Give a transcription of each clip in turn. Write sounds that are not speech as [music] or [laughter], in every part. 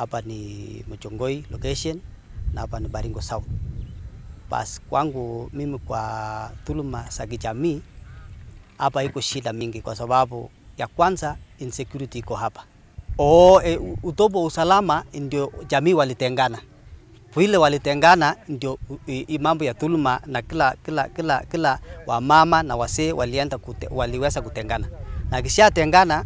hapa ni Mchongoi location na hapa ni Baringo South. Bas kwangu mimi, kwa dhuluma za kijamii hapa iko shida mingi, kwa sababu ya kwanza insecurity iko hapa o, e, utobo usalama ndio jamii walitengana vile walitengana ndio mambo ya dhuluma, na kila, kila, kila, kila wamama na wasee walienda kute, waliweza kutengana na kisha tengana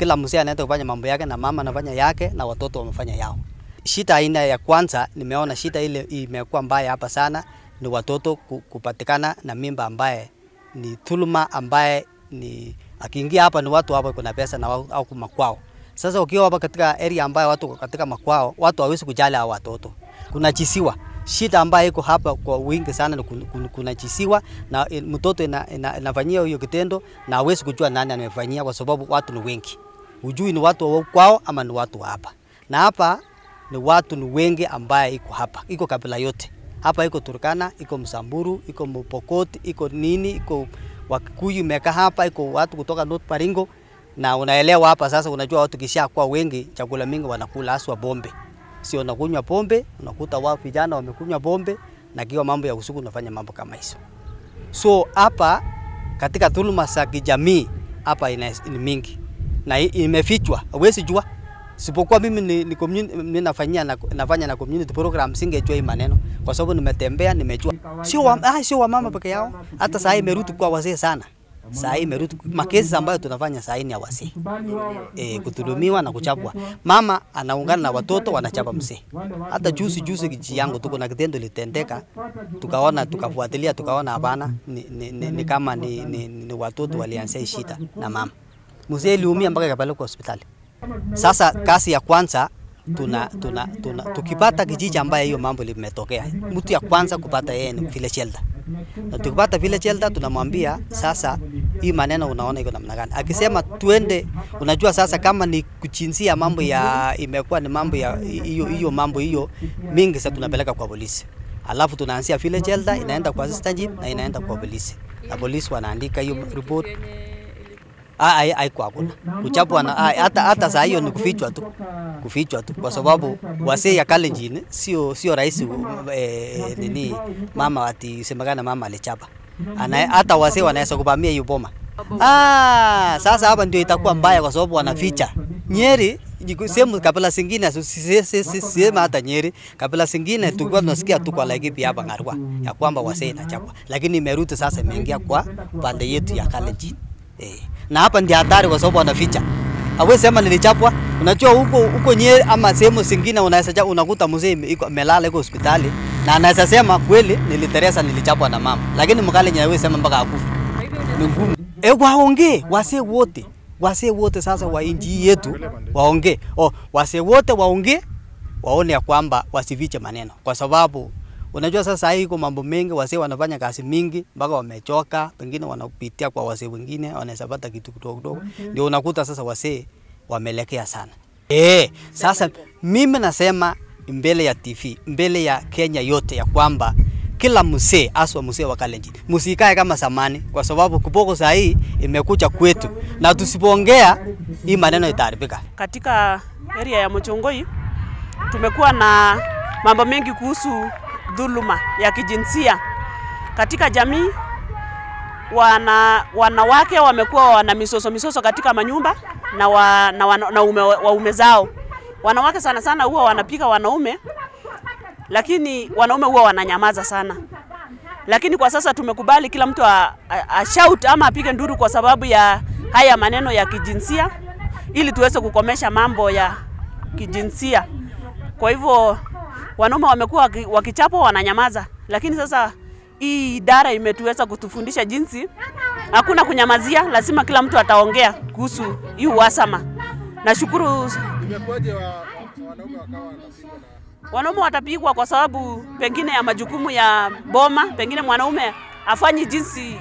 kila mzee anaenda kufanya mambo yake, na mama anafanya yake, na watoto wamefanya yao. Shida aina ya kwanza, nimeona shida ile imekuwa mbaya hapa sana, ni watoto kupatikana na mimba ambaye ni dhuluma, ambaye ni akiingia hapa ni watu hapa kuna pesa na au kwa makwao. Sasa ukiwa hapa katika area ambayo watu katika makwao, watu hawezi kujali hao watoto. Kuna chisiwa. shida ambayo iko hapa kwa wingi sana ni chisiwa na mtoto inafanyia ina, ina ina hiyo kitendo na hawezi kujua nani anayefanyia kwa sababu watu ni wengi hujui ni watu wa kwao ama ni watu wa hapa. Na hapa ni watu ni wengi ambaye iko hapa, iko kabila yote hapa, iko Turkana, iko Msamburu, iko Mpokoti, iko nini, iko Wakikuyu meka hapa, iko watu kutoka North Baringo na unaelewa hapa sasa. Unajua watu kisha kwa wengi, chakula mingi wanakula haswa bombe, sio unakunywa pombe, unakuta wao vijana wamekunywa pombe na kiwa mambo ya usiku unafanya mambo kama hizo. So hapa katika dhuluma za kijamii hapa ni mingi na imefichwa, huwezi jua. Sipokuwa mimi ni, ni community, mimi nafanyia na, nafanya na community program, singejua hii maneno kwa sababu nimetembea, nimejua. Sio wa, ah, sio wamama peke yao, hata saa hii imerudi kwa wazee sana saa hii imerudi. Makesi ambayo tunafanya saa hii ni ya wazee e, kutudumiwa na kuchapwa. Mama anaungana na watoto wanachapa mzee. Hata juzi juzi kijiji yangu tuko na kitendo litendeka, tukaona tukafuatilia, tukaona hapana, ni, ni, ni, ni kama ni, ni, ni watoto walianzia shida na mama mzee aliumia mpaka akapelekwa hospitali. Sasa kazi ya kwanza tuna, tuna, tuna, tukipata kijiji ambaye hiyo mambo limetokea, mtu ya kwanza kupata yeye ni vile chelda, na tukipata vile chelda tunamwambia sasa, hii maneno unaona iko namna gani? Akisema tuende, unajua sasa kama ni kuchinzia mambo ya imekuwa ni mambo ya hiyo hiyo mambo hiyo mingi, sasa tunapeleka kwa polisi, alafu tunaanzia vile chelda inaenda kwa assistant na inaenda kwa polisi, na polisi wanaandika hiyo report haiko ah, hakuna kuchapwa na hata hata saa hiyo ni kufichwa tu, kufichwa tu, kwa sababu wasee ya Kalenjin sio sio rais eh, eh, nini mama ati semekana mama alichapa ana hata wasee wanaweza kuvamia hiyo boma. Ah, sasa hapa ndio itakuwa mbaya kwa sababu wanaficha Nyeri sehemu kabila zingine sisema hata Nyeri, kabila singine tulikuwa tunasikia tu kwa Laikipia hapa Ngarwa ya kwamba wasee inachapwa, lakini imeruti sasa imeingia kwa pande yetu ya Kalenjin eh. Na hapa ndio hatari, kwa sababu wanaficha, Awe sema nilichapwa. Unajua huko huko nyie ama sehemu zingine unaweza unakuta mzee iko melala iko hospitali na anaweza sema kweli niliteresa, nilichapwa na mama, lakini Mkale nyawe sema mpaka akufa. Ni ngumu e, waongee wasee wote wasee wote sasa wa inji yetu waongee, oh, wasee wote waongee, waone ya kwamba wasifiche maneno, kwa sababu Unajua sasa hii kwa mambo mengi, wazee wanafanya kazi mingi mpaka wamechoka, pengine wanapitia kwa wazee wengine, wanaweza pata kitu kidogo kidogo, mhm. ndio unakuta sasa wazee wamelekea sana. Eh, sasa mimi nasema mbele ya TV, mbele ya Kenya yote ya kwamba kila mzee aswa mzee wa Kalenjin msikae kama samani, kwa sababu kiboko saa hii imekucha kwetu, na tusipoongea hii maneno itaharibika. Katika area ya Muchongoi tumekuwa na mambo mengi kuhusu dhuluma ya kijinsia katika jamii. Wana, wanawake wamekuwa wana misoso misoso katika manyumba na, wa, na, wa, na ume, waume zao. Wanawake sana sana huwa wanapika wanaume, lakini wanaume huwa wananyamaza sana. Lakini kwa sasa tumekubali kila mtu a, a, a shout ama apige nduru kwa sababu ya haya maneno ya kijinsia, ili tuweze kukomesha mambo ya kijinsia. Kwa hivyo wanaume wamekuwa wakichapwa wananyamaza, lakini sasa hii idara imetuweza kutufundisha jinsi hakuna kunyamazia, lazima kila mtu ataongea kuhusu hii uhasama. Nashukuru. Imekuwaje wa, wanaume wakawa Wanaume watapigwa kwa sababu pengine ya majukumu ya boma, pengine mwanaume afanyi jinsi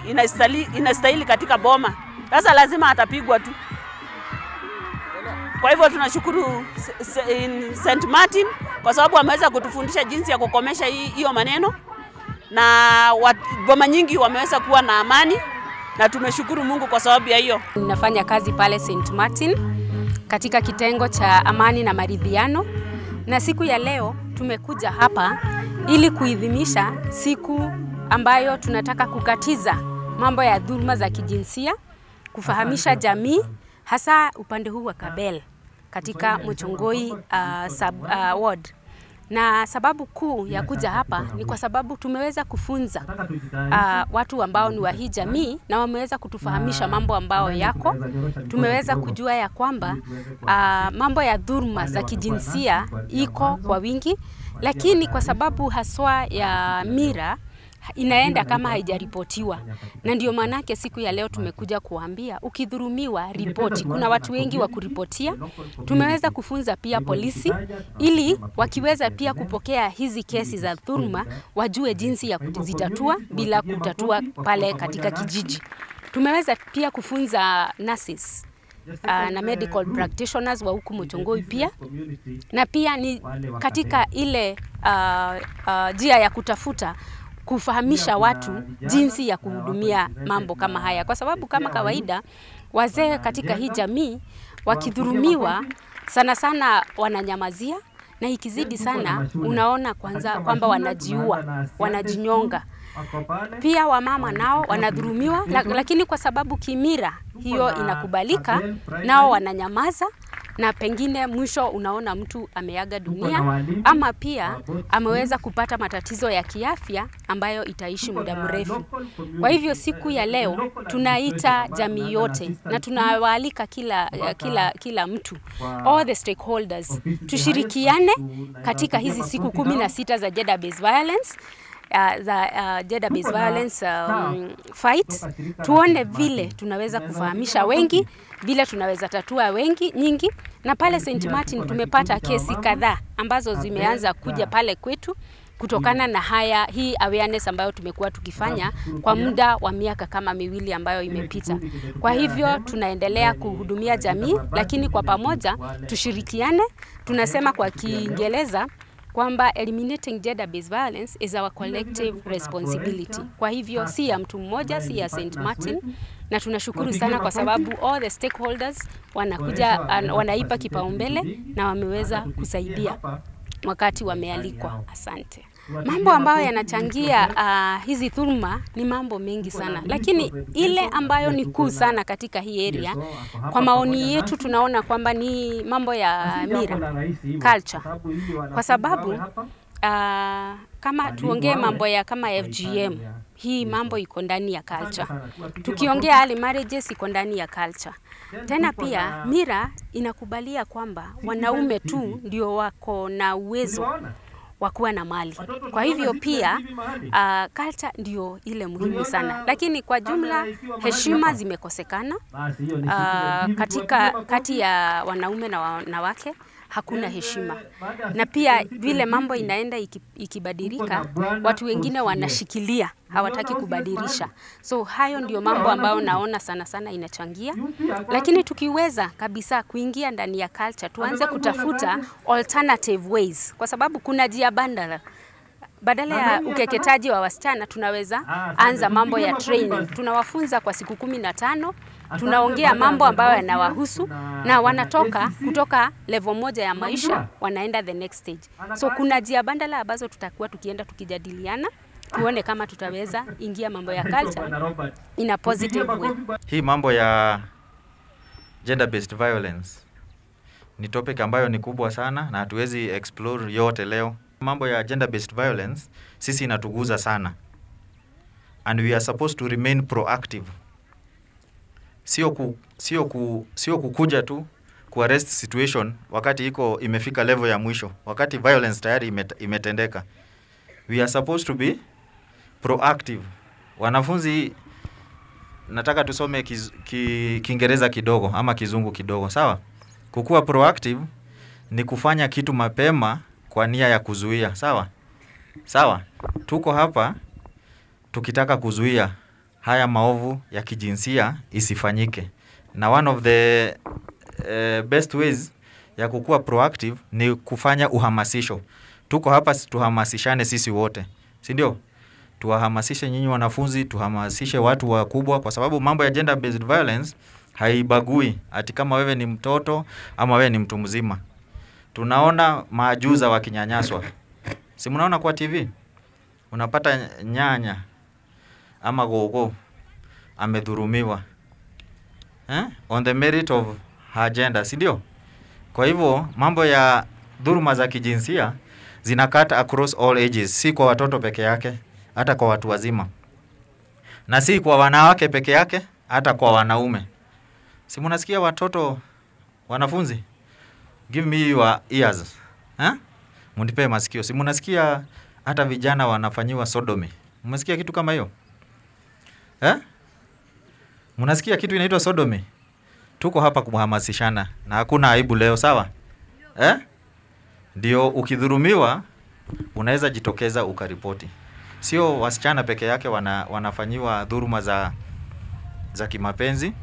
inastahili katika boma, sasa lazima atapigwa tu. Kwa hivyo tunashukuru St Martin kwa sababu wameweza kutufundisha jinsi ya kukomesha hiyo maneno, na boma nyingi wameweza kuwa na amani, na tumeshukuru Mungu kwa sababu ya hiyo. Ninafanya kazi pale St Martin katika kitengo cha amani na maridhiano, na siku ya leo tumekuja hapa ili kuidhinisha siku ambayo tunataka kukatiza mambo ya dhuluma za kijinsia, kufahamisha jamii hasa upande huu wa Kabel katika Muchongoi uh, sub, uh, ward na sababu kuu ya kuja hapa ni kwa sababu tumeweza kufunza uh, watu ambao ni wa hii jamii na wameweza kutufahamisha mambo ambayo yako. Tumeweza kujua ya kwamba uh, mambo ya dhuruma za kijinsia iko kwa wingi, lakini kwa sababu haswa ya mira inaenda kama haijaripotiwa, na ndio maanake siku ya leo tumekuja kuambia ukidhurumiwa, ripoti. Kuna watu wengi wa kuripotia. Tumeweza kufunza pia polisi ili wakiweza pia kupokea hizi kesi za dhuluma wajue jinsi ya kuzitatua bila kutatua pale katika kijiji. Tumeweza pia kufunza nurses uh, na medical practitioners wa huku Mutungui pia na pia ni katika ile uh, uh, njia ya kutafuta kufahamisha watu jinsi ya kuhudumia mambo kama haya, kwa sababu kama kawaida wazee katika hii jamii wakidhurumiwa sana sana wananyamazia na ikizidi sana unaona kwanza kwamba wanajiua, wanajinyonga. Pia wamama nao wanadhurumiwa, lakini kwa sababu kimira hiyo inakubalika, nao wananyamaza na pengine mwisho unaona mtu ameaga dunia ama pia ameweza kupata matatizo ya kiafya ambayo itaishi muda mrefu. Kwa hivyo siku ya leo tunaita jamii yote na tunawaalika kila, kila, kila mtu all the stakeholders tushirikiane katika hizi siku kumi na sita za gender based violence uh, the uh, gender based violence um, fight, tuone vile tunaweza kufahamisha wengi, vile tunaweza tatua wengi nyingi. Na pale St. Martin tumepata kesi kadhaa ambazo zimeanza kuja pale kwetu kutokana mm. na haya hii awareness ambayo tumekuwa tukifanya kwa muda wa miaka kama miwili ambayo imepita. Kwa hivyo tunaendelea kuhudumia jamii, lakini kwa pamoja tushirikiane. Tunasema kwa Kiingereza kwamba eliminating gender based violence is our collective responsibility. Kwa hivyo si ya mtu mmoja, si ya St. Martin, na tunashukuru sana kwa sababu all the stakeholders wanakuja wanaipa kipaumbele na wameweza kusaidia wakati wamealikwa. Asante. Mambo ambayo yanachangia uh, hizi dhuluma ni mambo mengi sana, lakini ile ambayo ni kuu sana katika hii area, kwa maoni yetu, tunaona kwamba ni mambo ya mira culture, kwa sababu uh, kama tuongee mambo ya kama FGM hii mambo iko ndani ya culture. Tukiongea early marriages iko ndani ya culture. Tena pia mira inakubalia kwamba wanaume tu ndio wako na uwezo wakuwa na mali. Kwa hivyo pia uh, culture ndio ile muhimu sana, lakini kwa jumla heshima zimekosekana uh, katika kati ya wanaume na wanawake hakuna uh, heshima, na pia vile mambo inaenda ikibadilika, watu wengine wanashikilia, hawataki kubadilisha. So hayo ndio mambo ambayo naona sana sana inachangia, lakini tukiweza kabisa kuingia ndani ya culture, tuanze kutafuta alternative ways, kwa sababu kuna njia bandala badala ya ukeketaji wa wasichana tunaweza ah, anza mambo ya training. Tunawafunza kwa siku kumi na tano Tunaongea mambo ambayo yanawahusu na wanatoka kutoka level moja ya maisha wanaenda the next stage. So kuna njia bandala ambazo tutakuwa tukienda tukijadiliana tuone kama tutaweza ingia mambo ya culture in a positive way. Hii mambo ya gender based violence ni topic ambayo ni kubwa sana na hatuwezi explore yote leo. Mambo ya gender based violence sisi inatuguza sana and we are supposed to remain proactive sio ku, sio ku, sio kukuja tu kuarrest situation wakati iko imefika level ya mwisho, wakati violence tayari imet, imetendeka. We are supposed to be proactive. Wanafunzi, nataka tusome Kiingereza ki, Kiingereza kidogo ama kizungu kidogo, sawa? Kukuwa proactive ni kufanya kitu mapema kwa nia ya kuzuia, sawa sawa. Tuko hapa tukitaka kuzuia haya maovu ya kijinsia isifanyike na one of the uh, best ways ya kukuwa proactive ni kufanya uhamasisho tuko hapa tuhamasishane sisi wote si ndio tuwahamasishe nyinyi wanafunzi tuhamasishe watu wakubwa kwa sababu mambo ya gender based violence haibagui ati kama wewe ni mtoto ama wewe ni mtu mzima tunaona maajuza wakinyanyaswa si mnaona kwa tv unapata nyanya ama gogo amedhurumiwa eh? on the merit of her gender, si ndio? Kwa hivyo mambo ya dhuruma za kijinsia zinakata across all ages, si kwa watoto peke yake, hata kwa watu wazima, na si kwa wanawake peke yake, hata kwa wanaume. Si mnasikia watoto wanafunzi, give me your ears eh? Munipe masikio. Si mnasikia hata vijana wanafanyiwa sodomy? Mmesikia kitu kama hiyo? eh? Mnasikia kitu inaitwa sodomi? Tuko hapa kumhamasishana na hakuna aibu leo, sawa eh? Ndio ukidhurumiwa unaweza jitokeza ukaripoti. Sio wasichana peke yake wana, wanafanyiwa dhuruma za, za kimapenzi,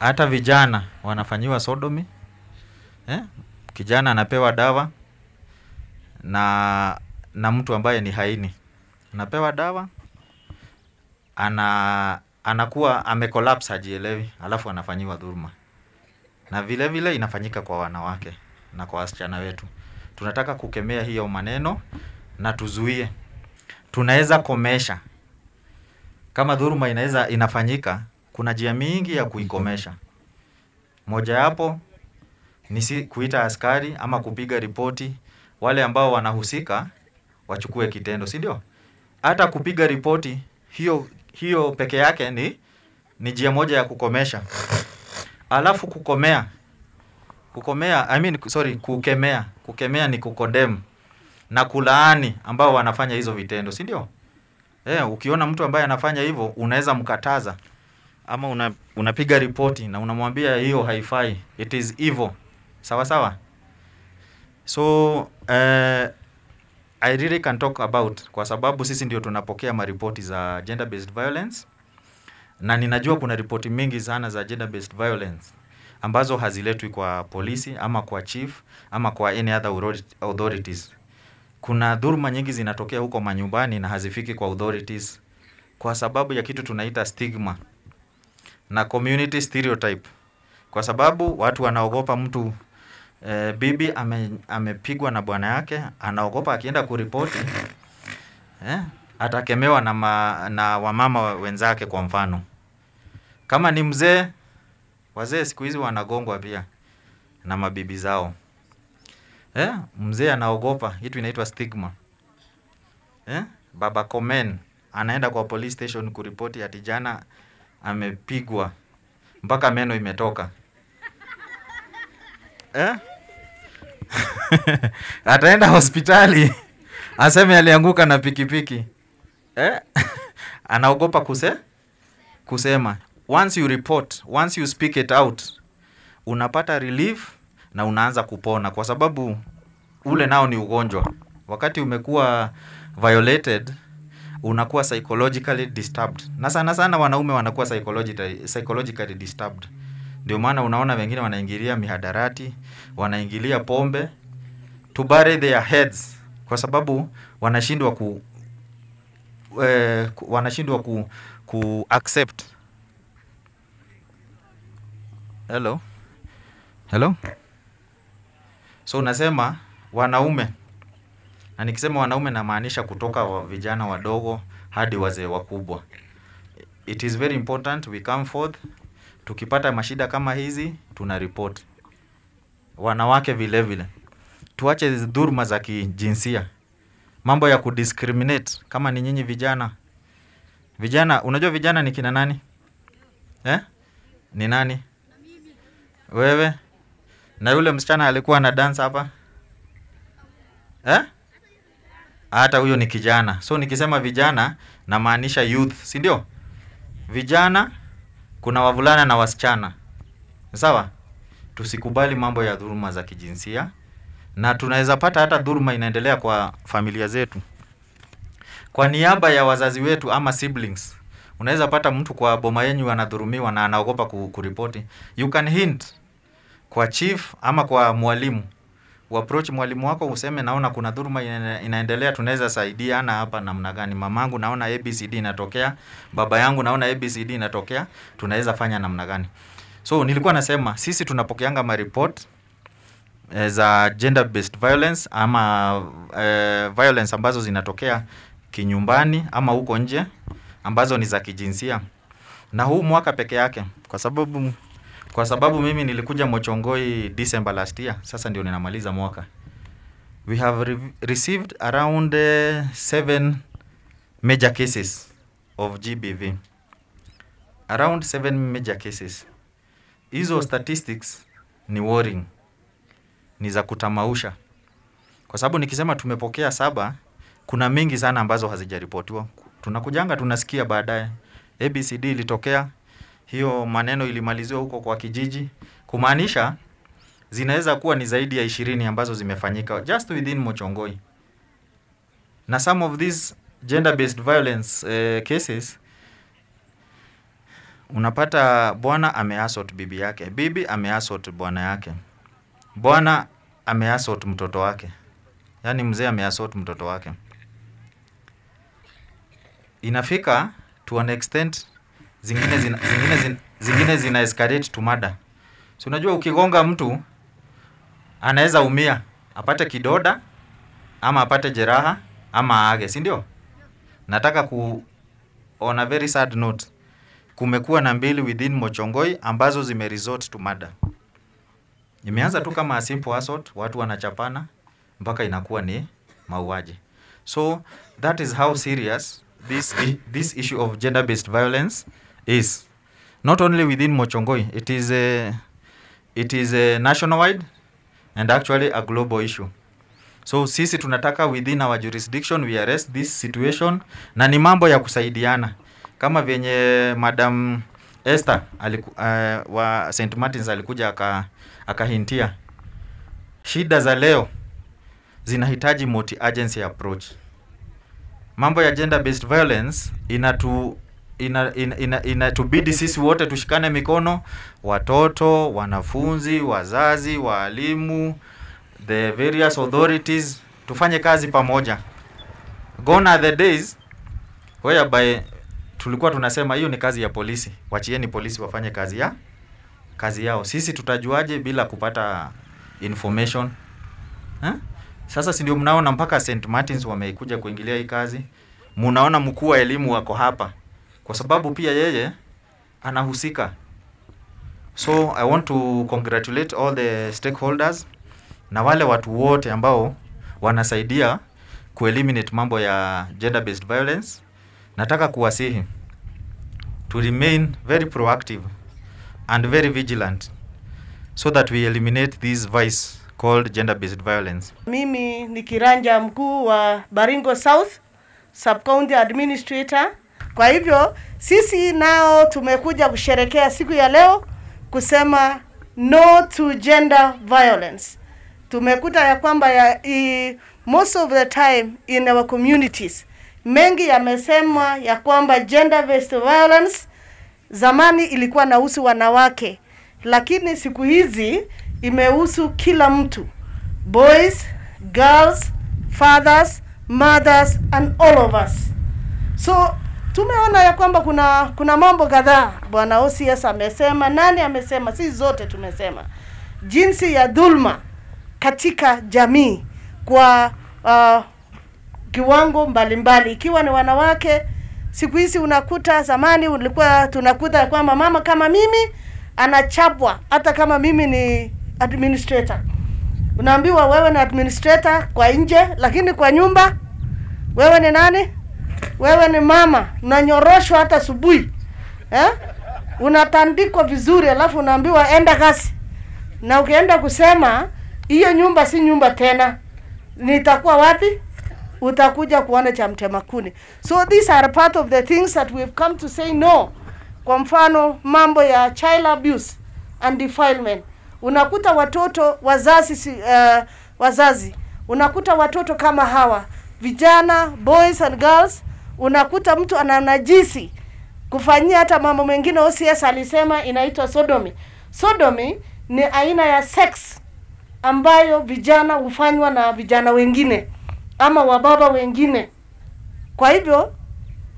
hata vijana wanafanyiwa sodomi eh? Kijana anapewa dawa na na mtu ambaye ni haini, anapewa dawa ana anakuwa amekolapse ajielewi alafu anafanyiwa dhuruma na vile vile inafanyika kwa wanawake na kwa wasichana wetu. Tunataka kukemea hiyo maneno na tuzuie, tunaweza komesha kama dhuruma inaweza inafanyika, kuna njia mingi ya kuikomesha. Moja yapo ni si kuita askari ama kupiga ripoti, wale ambao wanahusika wachukue kitendo, si ndio? Hata kupiga ripoti hiyo hiyo peke yake ni ni njia moja ya kukomesha. Alafu kukomea kukomea, I mean, sorry, kukemea kukemea ni kukodem na kulaani ambao wanafanya hizo vitendo, si ndio? Eh, ukiona mtu ambaye anafanya hivyo unaweza mkataza ama una, unapiga ripoti na unamwambia hiyo haifai, it is evil, sawa sawa. So eh, I really can talk about kwa sababu sisi ndio tunapokea maripoti za gender based violence na ninajua kuna ripoti mingi sana za gender based violence ambazo haziletwi kwa polisi ama kwa chief ama kwa any other authorities. Kuna dhuruma nyingi zinatokea huko manyumbani na hazifiki kwa authorities kwa sababu ya kitu tunaita stigma na community stereotype, kwa sababu watu wanaogopa mtu e, bibi ame, amepigwa na bwana yake, anaogopa akienda kuripoti eh, atakemewa na, ma, na wamama wenzake. Kwa mfano kama ni mzee, wazee siku hizi wanagongwa pia na mabibi zao eh, mzee anaogopa, kitu inaitwa stigma eh, baba Komen anaenda kwa police station kuripoti ati jana amepigwa mpaka meno imetoka eh? [laughs] ataenda hospitali aseme alianguka na pikipiki eh? [laughs] anaogopa kuse kusema once you report once you speak it out unapata relief na unaanza kupona kwa sababu ule nao ni ugonjwa wakati umekuwa violated unakuwa psychologically disturbed na sana sana wanaume wanakuwa psychologically, disturbed mm -hmm. Ndio maana unaona wengine wanaingilia mihadarati, wanaingilia pombe to bury their heads, kwa sababu wanashindwa ku eh, wanashindwa ku, ku accept. Hello, hello. So unasema wanaume, na nikisema wanaume namaanisha kutoka wa vijana wadogo hadi wazee wakubwa. It is very important we come forth Tukipata mashida kama hizi tuna tunaripoti. Wanawake vile vile, tuache dhuruma za kijinsia, mambo ya kudiscriminate. Kama ni nyinyi vijana, vijana, unajua vijana ni kina nani eh? Ni nani wewe na yule msichana alikuwa na dance hapa eh? Hata huyo ni kijana. So nikisema vijana namaanisha youth, si ndio? Vijana kuna wavulana na wasichana sawa tusikubali mambo ya dhuluma za kijinsia na tunaweza pata hata dhuluma inaendelea kwa familia zetu kwa niaba ya wazazi wetu ama siblings unaweza pata mtu kwa boma yenyu anadhurumiwa na anaogopa kuripoti you can hint kwa chief ama kwa mwalimu uapproach mwalimu wako useme, naona kuna dhuruma inaendelea, tunaweza saidiana hapa namna gani? Mamangu naona ABCD inatokea, baba yangu naona ABCD inatokea, tunaweza fanya namna gani? So nilikuwa nasema sisi tunapokeanga maripot eh, za gender based violence ama uh, violence ambazo zinatokea kinyumbani ama huko nje ambazo ni za kijinsia, na huu mwaka peke yake, kwa sababu kwa sababu mimi nilikuja Mochongoi December last year, sasa ndio ninamaliza mwaka. We have re received around uh, seven major cases of GBV. Around seven major cases. Hizo statistics ni worrying, ni za kutamausha, kwa sababu nikisema tumepokea saba, kuna mingi sana ambazo hazijaripotiwa. Tunakujanga tunasikia baadaye ABCD ilitokea hiyo maneno ilimaliziwa huko kwa kijiji, kumaanisha zinaweza kuwa ni zaidi ya ishirini ambazo zimefanyika just within Mochongoi, na some of these gender based violence uh, cases unapata bwana ameassault bibi yake, bibi ameassault bwana yake, bwana ameassault mtoto wake, yaani mzee ameassault mtoto wake. Inafika to an extent zingine zina, zingine zina, zingine zina escalate to murder. So unajua ukigonga mtu anaweza umia, apate kidoda ama apate jeraha ama aage, si ndio? Nataka ku on a very sad note, kumekuwa na mbili within Mochongoi ambazo zime resort to murder. Imeanza tu kama simple assault, watu wanachapana mpaka inakuwa ni mauaji. So that is how serious this this issue of gender based violence is not only within Mochongoi, it is a, it is a wide and actually a global issue. So sisi tunataka within our jurisdiction we arrest this situation, na ni mambo ya kusaidiana kama venye Madam Esther aliku, uh, wa St Martins alikuja akahintia aka shida za leo zinahitaji multi agency approach. Mambo ya gender based violence inatu ina, ina, ina, inatubidi sisi wote tushikane mikono, watoto, wanafunzi, wazazi, waalimu, the various authorities, tufanye kazi pamoja. Gone are the days whereby tulikuwa tunasema hiyo ni kazi ya polisi, wachieni polisi wafanye kazi ya kazi yao. Sisi tutajuaje bila kupata information ha? Eh? Sasa si ndio mnaona mpaka St Martins wamekuja kuingilia hii kazi, munaona mkuu wa elimu wako hapa kwa sababu pia yeye anahusika. So I want to congratulate all the stakeholders na wale watu wote ambao wanasaidia kueliminate mambo ya gender based violence. Nataka kuwasihi to remain very proactive and very vigilant so that we eliminate this vice called gender based violence. Mimi ni kiranja mkuu wa Baringo South Sub County Administrator kwa hivyo sisi nao tumekuja kusherekea siku ya leo kusema no to gender violence. Tumekuta ya kwamba ya, i, most of the time in our communities mengi yamesemwa ya kwamba gender based violence zamani ilikuwa nahusu wanawake, lakini siku hizi imehusu kila mtu, boys, girls, fathers, mothers and all of us. So tumeona ya kwamba kuna kuna mambo kadhaa bwana OCS amesema, nani amesema, si zote tumesema jinsi ya dhulma katika jamii kwa uh, kiwango mbalimbali, ikiwa ni wanawake. Siku hizi unakuta, zamani ulikuwa tunakuta kwamba mama kama mimi anachapwa, hata kama mimi ni administrator, unaambiwa wewe ni administrator kwa nje, lakini kwa nyumba wewe ni nani? Wewe ni mama, unanyoroshwa hata asubuhi eh? Unatandikwa vizuri, alafu unaambiwa enda kasi, na ukienda kusema hiyo nyumba si nyumba tena, nitakuwa wapi? Utakuja kuona cha mtemakuni So these are part of the things that we've come to say no. Kwa mfano mambo ya child abuse and defilement, unakuta watoto wazazi, uh, wazazi unakuta watoto kama hawa vijana boys and girls unakuta mtu ananajisi kufanyia hata mambo mengine. OCS alisema inaitwa sodomi. Sodomi ni aina ya sex ambayo vijana hufanywa na vijana wengine ama wababa wengine. Kwa hivyo,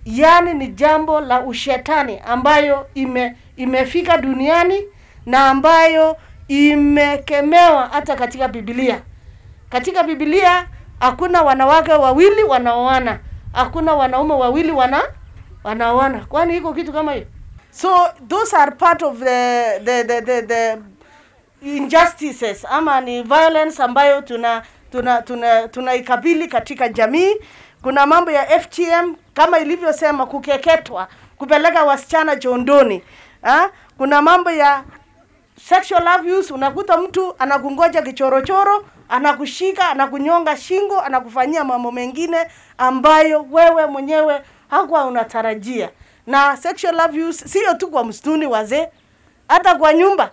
yani ni jambo la ushetani ambayo ime, imefika duniani na ambayo imekemewa hata katika Biblia. Katika Biblia hakuna wanawake wawili wanaoana hakuna wanaume wawili wana wanaoana. Kwani iko kitu kama hiyo? So those are part of the the the, the, the injustices ama ni violence ambayo tuna tuna tuna tunaikabili katika jamii. Kuna mambo ya FGM kama ilivyosema, kukeketwa, kupeleka wasichana jondoni ha? Kuna mambo ya sexual abuse, unakuta mtu anakungoja kichorochoro anakushika, anakunyonga shingo, anakufanyia mambo mengine ambayo wewe mwenyewe hakuwa unatarajia. Na sexual abuse sio tu kwa msituni wazee, hata kwa nyumba.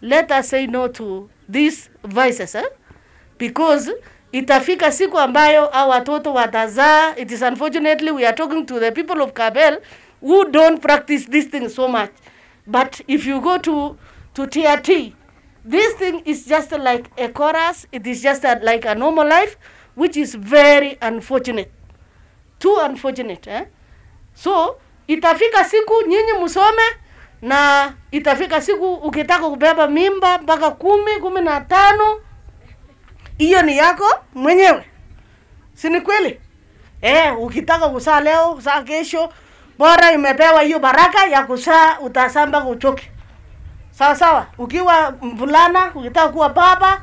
Let us say no to these vices eh? because itafika siku ambayo au watoto watazaa. It is unfortunately we are talking to the people of Kabel who don't practice this thing so much. But if you go to to TRT this thing is just like a chorus. It is just a, like a normal life, which is very unfortunate, too unfortunate. Eh? So itafika siku nyinyi musome, na itafika siku ukitaka kubeba mimba mpaka kumi, kumi na tano, hiyo ni yako mwenyewe, sinikweli kweli? Eh, ukitaka kusaa leo, saa kesho, bora imepewa hiyo baraka ya kusaa, utasamba kuchoke sawa sawa. Ukiwa mvulana ukitaka kuwa baba,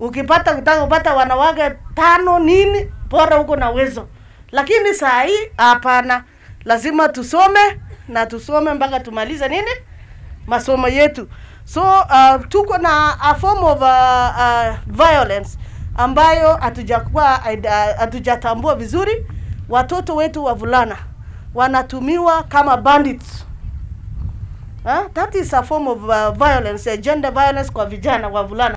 ukipata ukitaka kupata wanawake tano nini, bora huko na uwezo. Lakini saa hii hapana, lazima tusome na tusome mpaka tumalize nini masomo yetu. So uh, tuko na a form of uh, uh, violence ambayo hatujakuwa hatujatambua vizuri. Watoto wetu wavulana wanatumiwa kama bandits Ha? That is a form of uh, violence, uh, gender violence kwa vijana, wa vulana.